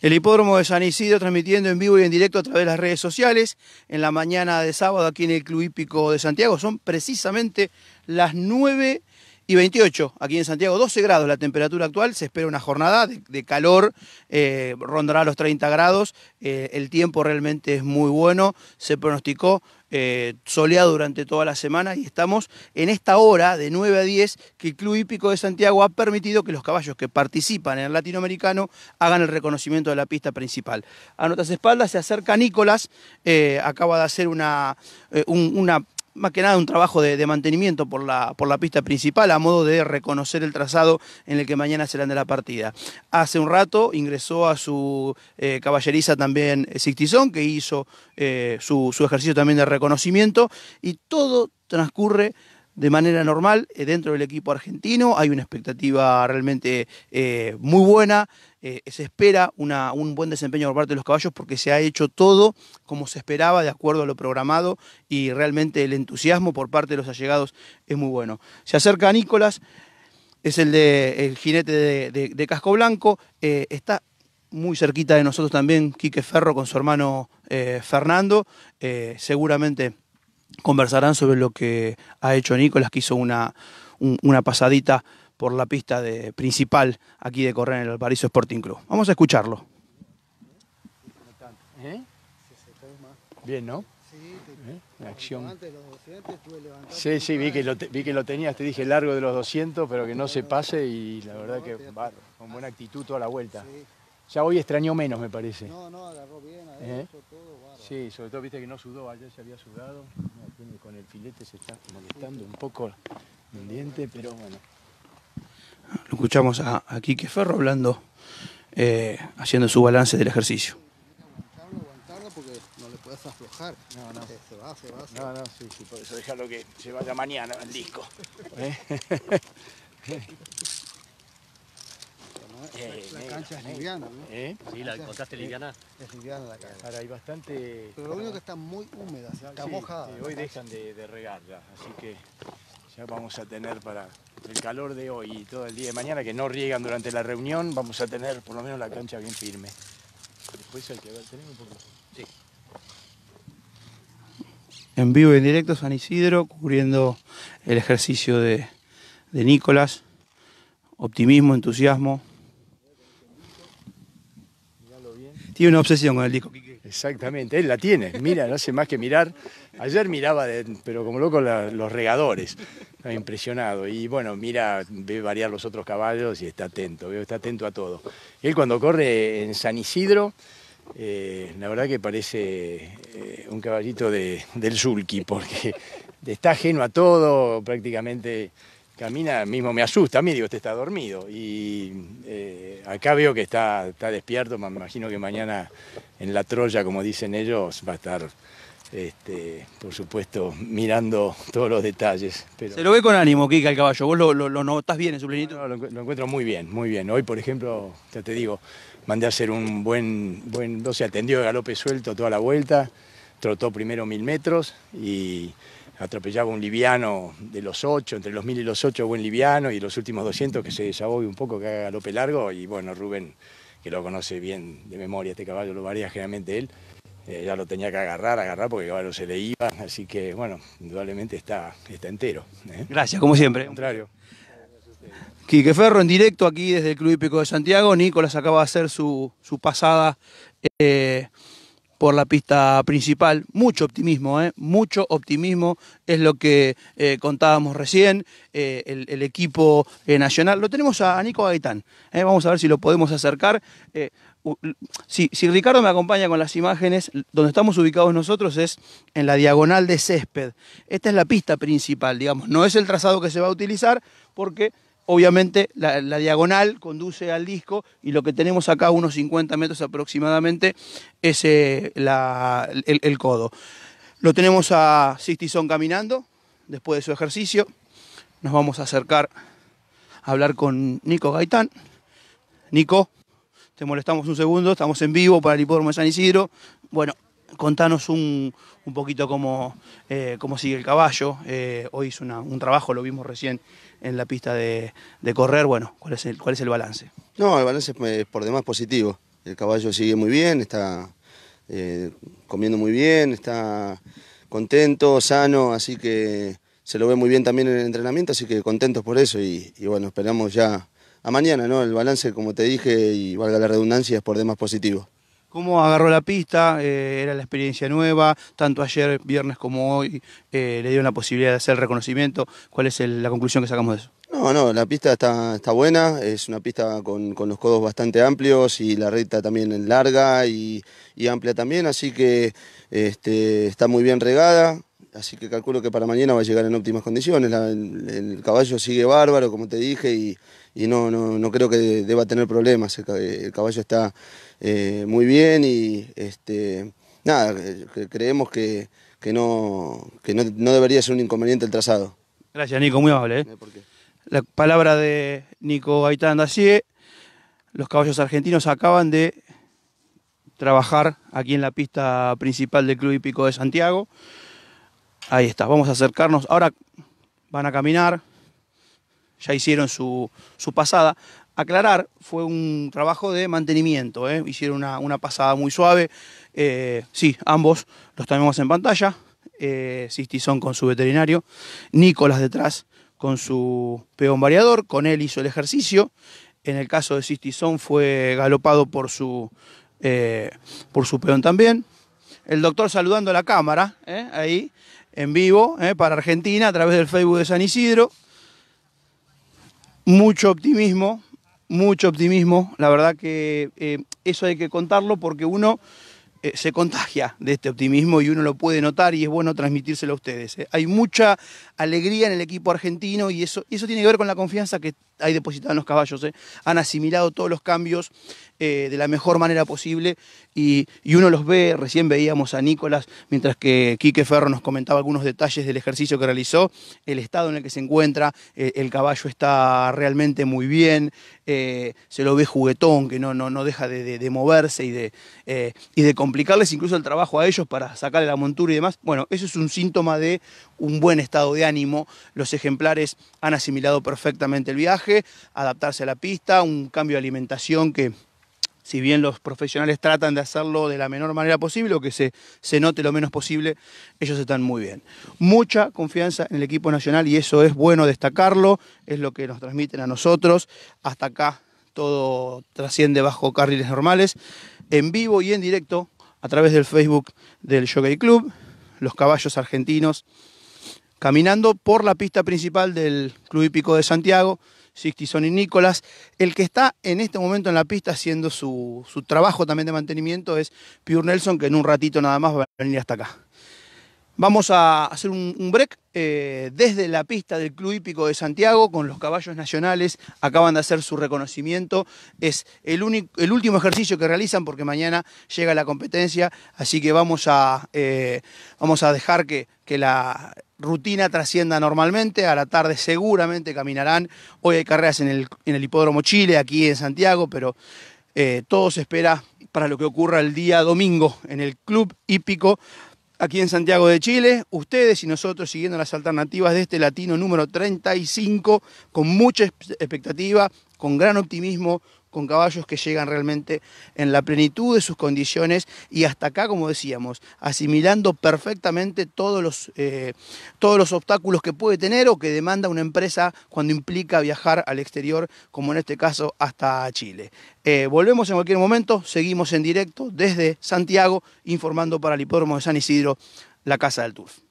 el hipódromo de San Isidro transmitiendo en vivo y en directo a través de las redes sociales en la mañana de sábado aquí en el Club Hípico de Santiago. Son precisamente las 9 y 28 aquí en Santiago, 12 grados la temperatura actual, se espera una jornada de, calor, eh, rondará los 30 grados, eh, el tiempo realmente es muy bueno, se pronosticó eh, soleado durante toda la semana y estamos en esta hora de 9 a 10 que el Club Hípico de Santiago ha permitido que los caballos que participan en el latinoamericano hagan el reconocimiento de la pista principal. A nuestras espaldas se acerca Nicolás, acaba de hacer una más que nada un trabajo de, mantenimiento por la, por la pista principal a modo de reconocer el trazado en el que mañana serán de la partida. Hace un rato ingresó a su eh, caballeriza también eh, Sixtizón, que hizo eh, su, su ejercicio también de reconocimiento y todo transcurre de manera normal eh, dentro del equipo argentino. Hay una expectativa realmente eh, muy buena. Eh, se espera un buen desempeño por parte de los caballos porque se ha hecho todo como se esperaba, de acuerdo a lo programado, y realmente el entusiasmo por parte de los allegados es muy bueno. Se acerca Nicolás, es el, de, el jinete de, casco blanco, está muy cerquita de nosotros también, Quique Ferro con su hermano Fernando, seguramente conversarán sobre lo que ha hecho Nicolás, que hizo una, pasadita por la pista de, principal aquí de correr en el Valparaíso Sporting Club. Vamos a escucharlo. ¿Eh? Bien, ¿no? ¿Eh? Sí, sí, vi que, lo vi que lo tenías, te dije largo de los 200, pero que no se pase y la verdad que va, con buena actitud toda la vuelta. Ya hoy extrañó menos, me parece. No, no, agarró bien, ¿Eh? agarró todo. Sí, sobre todo viste que no sudó, ayer se había sudado con el filete se está molestando un poco el diente, pero bueno. Ah, lo escuchamos a, aquí Quique Ferro hablando, eh, haciendo su balance del ejercicio. no este, Se va, se va. No, no, sí, sí, por eso lo que se vaya mañana el disco. ¿Eh? la, cancha es liviana, Sí, la, encontraste liviana. Es liviana la cancha. Ahora hay bastante... Pero lo único que está muy húmeda, está mojada. hoy dejan de, de, regar ya, así que ya vamos a tener para el calor de hoy y todo el día de mañana, que no riegan durante la reunión, vamos a tener por lo menos la cancha bien firme. Después hay que ver, tenemos un Sí. En vivo y en directo San Isidro, cubriendo el ejercicio de, de Nicolás. Optimismo, entusiasmo, Tiene una obsesión con el disco, Exactamente, él la tiene. Mira, no hace más que mirar. Ayer miraba, pero como loco, los regadores. ha impresionado. Y bueno, mira, ve variar los otros caballos y está atento, está atento a todo. Él cuando corre en San Isidro, eh, la verdad que parece eh, un caballito del Zulki porque está ajeno a todo, prácticamente camina, mismo me asusta a mí, digo, usted está dormido. Y eh, acá veo que está, está despierto, me imagino que mañana en la Troya, como dicen ellos, va a estar, este, por supuesto, mirando todos los detalles. Se lo ve con ánimo, Kika, el caballo. ¿Vos lo, lo, lo notás bien en su plenito? lo, encuentro muy bien, muy bien. Hoy, por ejemplo, ya te digo, mandé a hacer un buen, buen, no se atendió de galope suelto toda la vuelta, trotó primero mil metros y atropellaba un liviano de los ocho, entre los mil y los ocho buen liviano, y los últimos 200 que se y un poco, que haga galope largo, y bueno, Rubén, que lo conoce bien de memoria, este caballo lo varía generalmente él, eh, ya lo tenía que agarrar, agarrar, porque el caballo se le iba, así que bueno, indudablemente está, está entero. ¿eh? Gracias, como siempre. Al contrario. Quique Ferro en directo aquí desde el Club Hípico de Santiago, Nicolás acaba de hacer su, pasada. Eh, por la pista principal. Mucho optimismo, ¿eh? mucho optimismo es lo que eh, contábamos recién. Eh, el, equipo eh, nacional. Lo tenemos a, Nico Gaitán. Vamos a ver si lo podemos acercar. Si, si, Ricardo me acompaña con las imágenes, donde estamos ubicados nosotros es en la diagonal de césped. Esta es la pista principal, digamos. No es el trazado que se va a utilizar porque obviamente la, diagonal conduce al disco y lo que tenemos acá, unos 50 metros aproximadamente, es eh, el, codo. Lo tenemos a Sistison caminando después de su ejercicio. Nos vamos a acercar a hablar con Nico Gaitán. Nico, te molestamos un segundo, estamos en vivo para el hipódromo de San Isidro. Bueno, contanos un, poquito cómo, eh, cómo, sigue el caballo. Eh, hoy hizo un trabajo, lo vimos recién en la pista de, correr. Bueno, ¿cuál es, el, ¿cuál es el balance? No, el balance es eh, por demás positivo. El caballo sigue muy bien, está comiendo muy bien, está contento, sano, así que se lo ve muy bien también en el entrenamiento, así que contentos por eso y, y bueno, esperamos ya a mañana, ¿no? El balance, como te dije, y valga la redundancia, es por demás positivo. ¿Cómo agarró la pista? Eh, ¿Era la experiencia nueva? Tanto ayer, viernes como hoy, eh, le dio la posibilidad de hacer reconocimiento. ¿Cuál es la conclusión que sacamos de eso? No, no, la pista está, buena, es una pista con, los codos bastante amplios y la recta también larga y, amplia también, así que este, está muy bien regada, así que calculo que para mañana va a llegar en óptimas condiciones. el, caballo sigue bárbaro, como te dije, y, no, creo que deba tener problemas. El, caballo está eh, muy bien y este, nada, creemos que, no, debería ser un inconveniente el trazado. Gracias, Nico, muy amable. Eh. La palabra de Nico Gaitán Dacie. Los caballos argentinos acaban de trabajar aquí en la pista principal del Club Hípico de Santiago. Ahí está, vamos a acercarnos. Ahora van a caminar, ya hicieron su, pasada. Aclarar, fue un trabajo de mantenimiento, ¿eh? hicieron una, pasada muy suave. Eh, sí, ambos los tenemos en pantalla. Eh, Sistizón con su veterinario, Nicolás detrás con su peón variador, con él hizo el ejercicio. En el caso de Sistizón fue galopado por su, eh, por su peón también. El doctor saludando a la cámara, ahí en vivo eh, para Argentina a través del Facebook de San Isidro. Mucho optimismo, mucho optimismo. La verdad que eh, eso hay que contarlo porque uno eh, se contagia de este optimismo y uno lo puede notar y es bueno transmitírselo a ustedes. Hay mucha alegría en el equipo argentino y eso, y eso tiene que ver con la confianza que hay depositados en los caballos. ¿eh? Han asimilado todos los cambios eh, de la mejor manera posible y, uno los ve, recién veíamos a Nicolás, mientras que Quique Ferro nos comentaba algunos detalles del ejercicio que realizó, el estado en el que se encuentra, eh, el caballo está realmente muy bien, se lo ve juguetón, que no, no, no deja de, moverse y de, y de complicarles incluso el trabajo a ellos para sacarle la montura y demás. Bueno, eso es un síntoma de un buen estado de ánimo. Los ejemplares han asimilado perfectamente el viaje, adaptarse a la pista, un cambio de alimentación que si bien los profesionales tratan de hacerlo de la menor manera posible o que se, se, note lo menos posible, ellos están muy bien. Mucha confianza en el equipo nacional y eso es bueno destacarlo, es lo que nos transmiten a nosotros. Hasta acá todo trasciende bajo carriles normales, en vivo y en directo a través del Facebook del Jockey Club, los caballos argentinos caminando por la pista principal del Club Hípico de Santiago, Sixtison y Nicolás. El que está en este momento en la pista haciendo su, su trabajo también de mantenimiento es Pure Nelson, que en un ratito nada más va a venir hasta acá. Vamos a hacer un, break eh, desde la pista del Club Hípico de Santiago con los caballos nacionales. Acaban de hacer su reconocimiento. Es el, único, el último ejercicio que realizan porque mañana llega la competencia. Así que vamos a, eh, vamos a dejar que, la rutina trascienda normalmente, a la tarde seguramente caminarán. Hoy hay carreras en el, en el Hipódromo Chile, aquí en Santiago, pero eh, todo se espera para lo que ocurra el día domingo en el Club Hípico aquí en Santiago de Chile, ustedes y nosotros siguiendo las alternativas de este latino número 35, con mucha expectativa, con gran optimismo, con caballos que llegan realmente en la plenitud de sus condiciones y hasta acá, como decíamos, asimilando perfectamente todos los, eh, todos los obstáculos que puede tener o que demanda una empresa cuando implica viajar al exterior, como en este caso hasta Chile. Eh, volvemos en cualquier momento, seguimos en directo desde Santiago informando para el Hipódromo de San Isidro, la Casa del Turf.